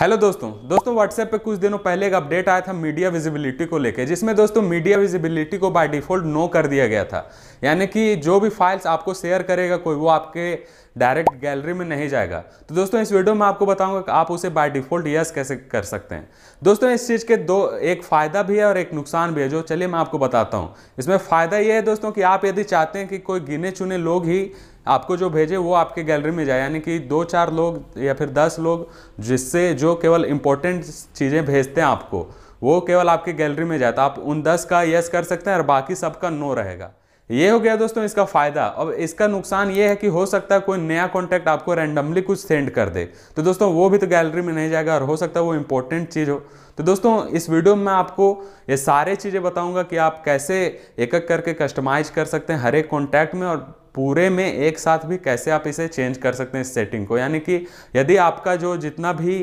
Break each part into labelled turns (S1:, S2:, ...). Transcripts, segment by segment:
S1: hello दोस्तों दोस्तों WhatsApp पे कुछ दिनों पहले एक अपडेट आया था मीडिया विजिबिलिटी को लेके जिसमें दोस्तों मीडिया विजिबिलिटी को बाय डिफ़ॉल्ट नो कर दिया गया था यानी कि जो भी फाइल्स आपको शेयर करेगा कोई वो आपके डायरेक्ट गैलरी में नहीं जाएगा तो दोस्तों इस वीडियो में आपको बताऊंगा कि आप उसे बाय डिफ़ॉल्ट यस कैसे कर सकते हैं दोस्तों इस चीज़ के दो एक फ़ायदा भी है और एक नुकसान भी है जो चलिए मैं आपको बताता हूँ इसमें फ़ायदा ये है दोस्तों कि आप यदि चाहते हैं कि कोई गिने चुने लोग ही आपको जो भेजे वो आपके गैलरी में जाए यानी कि दो चार लोग या फिर दस लोग जिससे जो केवल इम्पोर्टेंट चीज़ें भेजते हैं आपको वो केवल आपके गैलरी में जाए तो आप उन दस का यस कर सकते हैं और बाकी सबका नो रहेगा ये हो गया दोस्तों इसका फ़ायदा अब इसका नुकसान ये है कि हो सकता है कोई नया कॉन्टैक्ट आपको रैंडमली कुछ सेंड कर दे तो दोस्तों वो भी तो गैलरी में नहीं जाएगा और हो सकता है वो इंपॉर्टेंट चीज़ हो तो दोस्तों इस वीडियो में आपको ये सारे चीज़ें बताऊंगा कि आप कैसे एक एक करके कस्टमाइज कर सकते हैं हर एक कॉन्टैक्ट में और पूरे में एक साथ भी कैसे आप इसे चेंज कर सकते हैं इस सेटिंग को यानी कि यदि आपका जो जितना भी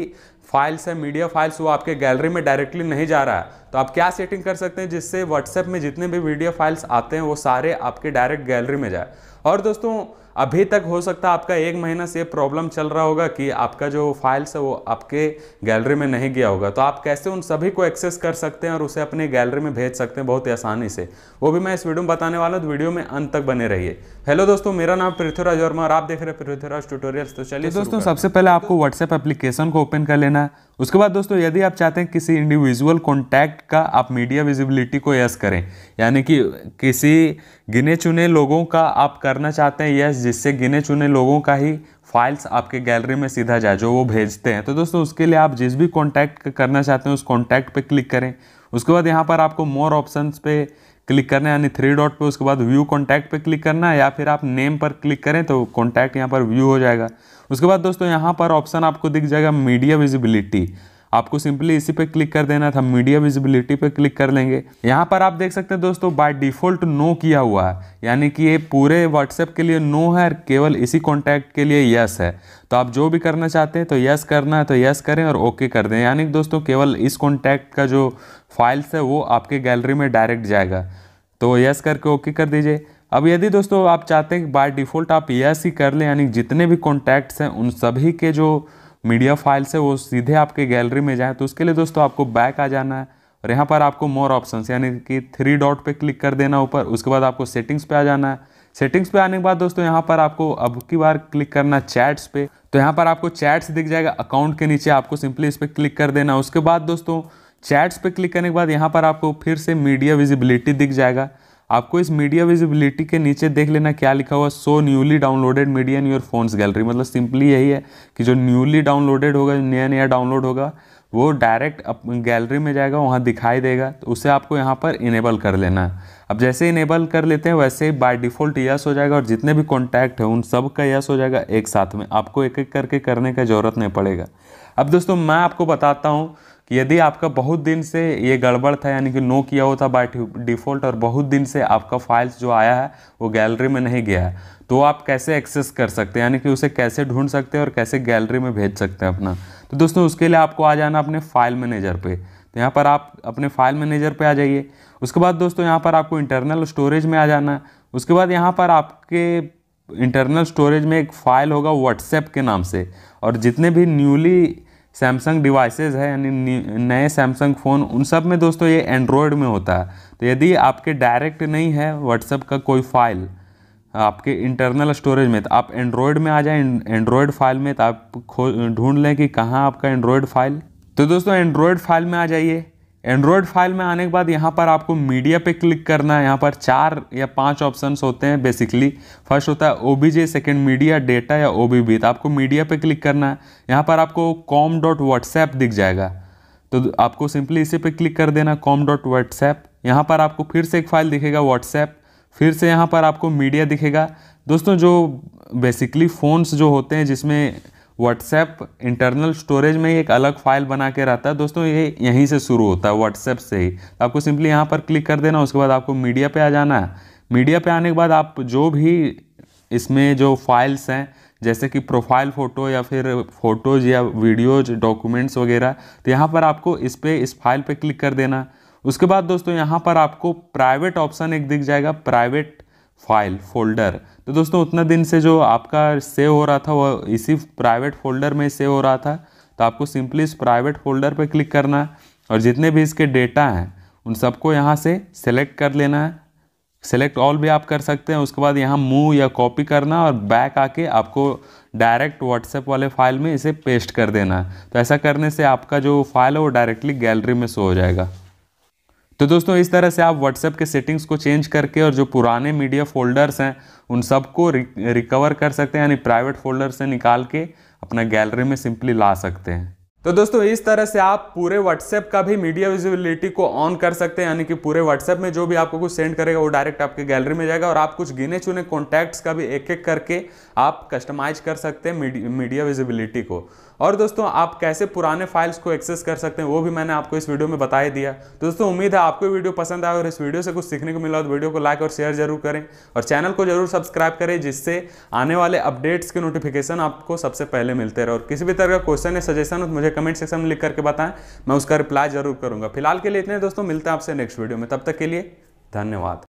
S1: फाइल्स है मीडिया फाइल्स वो आपके गैलरी में डायरेक्टली नहीं जा रहा है तो आप क्या सेटिंग कर सकते हैं जिससे व्हाट्सएप में जितने भी वीडियो फाइल्स आते हैं वो सारे आपके डायरेक्ट गैलरी में जाए और दोस्तों अभी तक हो सकता है आपका एक महीना से प्रॉब्लम चल रहा होगा कि आपका जो फाइल्स है वो आपके गैलरी में नहीं गया होगा तो आप कैसे उन सभी को एक्सेस कर सकते हैं और उसे अपने गैलरी में भेज सकते हैं बहुत ही आसानी से वो भी मैं इस वीडियो में बताने वाला हूँ वीडियो तो में अंत तक बने रहिए हेलो दोस्तों मेरा नाम पृथ्वीराज वर्मा और आप देख रहे हैं पृथ्वीराज ट्यूटोरियल्स तो चलिए तो दोस्तों सबसे पहले आपको व्हाट्सएप एप्लीकेशन को ओपन कर लेना करना उसके बाद दोस्तों यदि आप चाहते हैं किसी इंडिविजुअल कॉन्टैक्ट का आप मीडिया विजिबिलिटी को यस करें यानी कि किसी गिने चुने लोगों का आप करना चाहते हैं यस जिससे गिने चुने लोगों का ही फाइल्स आपके गैलरी में सीधा जाए जो वो भेजते हैं तो दोस्तों उसके लिए आप जिस भी कॉन्टैक्ट करना चाहते हैं उस कॉन्टैक्ट पर क्लिक करें उसके बाद यहाँ पर आपको मोर ऑप्शन पे क्लिक करना है यानी थ्री डॉट पे उसके बाद व्यू कॉन्टैक्ट पे क्लिक करना है या फिर आप नेम पर क्लिक करें तो कॉन्टैक्ट यहाँ पर व्यू हो जाएगा उसके बाद दोस्तों यहाँ पर ऑप्शन आपको दिख जाएगा मीडिया विजिबिलिटी आपको सिंपली इसी पे क्लिक कर देना था मीडिया विजिबिलिटी पे क्लिक कर लेंगे यहाँ पर आप देख सकते हैं दोस्तों बाय डिफ़ॉल्ट नो किया हुआ है यानी कि ये पूरे व्हाट्सएप के लिए नो है और केवल इसी कॉन्टैक्ट के लिए यस है तो आप जो भी करना चाहते हैं तो यस करना है तो यस करें और ओके कर दें यानी कि दोस्तों केवल इस कॉन्टैक्ट का जो फाइल्स है वो आपके गैलरी में डायरेक्ट जाएगा तो यस करके ओके कर दीजिए अब यदि दोस्तों आप चाहते हैं कि बाय डिफ़ॉल्ट आप यस ही कर लें यानी जितने भी कॉन्टैक्ट्स हैं उन सभी के जो मीडिया फाइल से वो सीधे आपके गैलरी में जाए तो उसके लिए दोस्तों आपको बैक आ जाना है और यहाँ पर आपको मोर ऑप्शंस यानी कि थ्री डॉट पे क्लिक कर देना ऊपर उसके बाद आपको सेटिंग्स पे आ जाना है सेटिंग्स पे आने के बाद दोस्तों यहाँ पर आपको अब की बार क्लिक करना चैट्स पे तो यहाँ पर आपको चैट्स दिख जाएगा अकाउंट के नीचे आपको सिंपली इस पर क्लिक कर देना उसके बाद दोस्तों चैट्स पे क्लिक करने के बाद यहाँ पर आपको फिर से मीडिया विजिबिलिटी दिख जाएगा आपको इस मीडिया विजिबिलिटी के नीचे देख लेना क्या लिखा हुआ so newly downloaded media in your phone's gallery मतलब सिंपली यही है कि जो न्यूली डाउनलोडेड होगा नया नया डाउनलोड होगा वो डायरेक्ट गैलरी में जाएगा वहाँ दिखाई देगा तो उसे आपको यहाँ पर इनेबल कर लेना है अब जैसे इनेबल कर लेते हैं वैसे ही बाय डिफ़ॉल्ट यस हो जाएगा और जितने भी कॉन्टैक्ट हैं उन सब का यस हो जाएगा एक साथ में आपको एक एक करके करने का ज़रूरत नहीं पड़ेगा अब दोस्तों मैं आपको बताता हूँ कि यदि आपका बहुत दिन से ये गड़बड़ था यानी कि नो किया हुआ था बाय डिफ़ॉल्ट और बहुत दिन से आपका फाइल्स जो आया है वो गैलरी में नहीं गया है तो आप कैसे एक्सेस कर सकते हैं यानी कि उसे कैसे ढूंढ सकते हैं और कैसे गैलरी में भेज सकते हैं अपना तो दोस्तों उसके लिए आपको आ जाना अपने फाइल मैनेजर पर तो यहाँ पर आप अपने फाइल मैनेजर पर आ जाइए उसके बाद दोस्तों यहाँ पर आपको इंटरनल स्टोरेज में आ जाना है उसके बाद यहाँ पर आपके इंटरनल स्टोरेज में एक फ़ाइल होगा व्हाट्सएप के नाम से और जितने भी न्यूली सैमसंग डिवाइसेज है यानी नए सैमसंग फ़ोन उन सब में दोस्तों ये एंड्रॉयड में होता है तो यदि आपके डायरेक्ट नहीं है व्हाट्सअप का कोई फाइल आपके इंटरनल स्टोरेज में तो आप एंड्रॉयड में आ जाए एंड्रॉयड फाइल में तो आप खो ढूंढ लें कि कहाँ आपका एंड्रॉयड फाइल तो दोस्तों एंड्रॉयड फाइल में आ जाइए एंड्रॉयड फाइल में आने के बाद यहाँ पर आपको मीडिया पे क्लिक करना है यहाँ पर चार या पांच ऑप्शंस होते हैं बेसिकली फर्स्ट होता है O B J second media data या ओ बी बी तो आपको मीडिया पे क्लिक करना है यहाँ पर आपको कॉम डॉट व्हाट्सएप दिख जाएगा तो आपको सिंपली इसी पे क्लिक कर देना कॉम डॉट व्हाट्सएप यहाँ पर आपको फिर से एक फाइल दिखेगा व्हाट्सएप फिर से यहाँ पर आपको मीडिया दिखेगा दोस्तों जो बेसिकली फ़ोन्स जो होते हैं जिसमें व्हाट्सएप इंटरनल स्टोरेज में एक अलग फाइल बना के रहता है दोस्तों ये यहीं से शुरू होता है व्हाट्सएप से ही आपको सिंपली यहाँ पर क्लिक कर देना उसके बाद आपको मीडिया पे आ जाना है मीडिया पे आने के बाद आप जो भी इसमें जो फाइल्स हैं जैसे कि प्रोफाइल फ़ोटो या फिर फ़ोटोज़ या वीडियोज डॉक्यूमेंट्स वगैरह तो यहाँ पर आपको इस पर इस फाइल पर क्लिक कर देना उसके बाद दोस्तों यहाँ पर आपको प्राइवेट ऑप्शन एक दिख जाएगा प्राइवेट फाइल फोल्डर तो दोस्तों उतना दिन से जो आपका सेव हो रहा था वो इसी प्राइवेट फोल्डर में सेव हो रहा था तो आपको सिंपली इस प्राइवेट फोल्डर पर क्लिक करना है और जितने भी इसके डेटा हैं उन सबको यहाँ से सेलेक्ट कर लेना है सेलेक्ट ऑल भी आप कर सकते हैं उसके बाद यहाँ मूव या कॉपी करना और बैक आके आपको डायरेक्ट व्हाट्सएप वाले फाइल में इसे पेस्ट कर देना है तो ऐसा करने से आपका जो फाइल है वो डायरेक्टली गैलरी में शो हो जाएगा तो दोस्तों इस तरह से आप व्हाट्सएप के सेटिंग्स को चेंज करके और जो पुराने मीडिया फोल्डर्स हैं उन सबको रिकवर कर सकते हैं यानी प्राइवेट फोल्डर से निकाल के अपना गैलरी में सिंपली ला सकते हैं तो दोस्तों इस तरह से आप पूरे व्हाट्सएप का भी मीडिया विजिबिलिटी को ऑन कर सकते हैं यानी कि पूरे व्हाट्सएप में जो भी आपको कुछ सेंड करेगा वो डायरेक्ट आपके गैलरी में जाएगा और आप कुछ गिने चुने कॉन्टैक्ट्स का भी एक एक करके आप कस्टमाइज कर सकते हैं मीडिया विजिबिलिटी को और दोस्तों आप कैसे पुराने फाइल्स को एक्सेस कर सकते हैं वो भी मैंने आपको इस वीडियो में बता दिया तो दोस्तों उम्मीद है आपको वीडियो पसंद आए और इस वीडियो से कुछ सीखने को मिला तो वीडियो को लाइक और शेयर जरूर करें और चैनल को जरूर सब्सक्राइब करें जिससे आने वाले अपडेट्स के नोटिफिकेशन आपको सबसे पहले मिलते रहे और किसी भी तरह का क्वेश्चन या सजेशन हो तो मुझे कमेंट सेक्शन में लिख करके बताएं मैं उसका रिप्लाई जरूर करूँगा फिलहाल के लिए इतने दोस्तों मिलते हैं आपसे नेक्स्ट वीडियो में तब तक के लिए धन्यवाद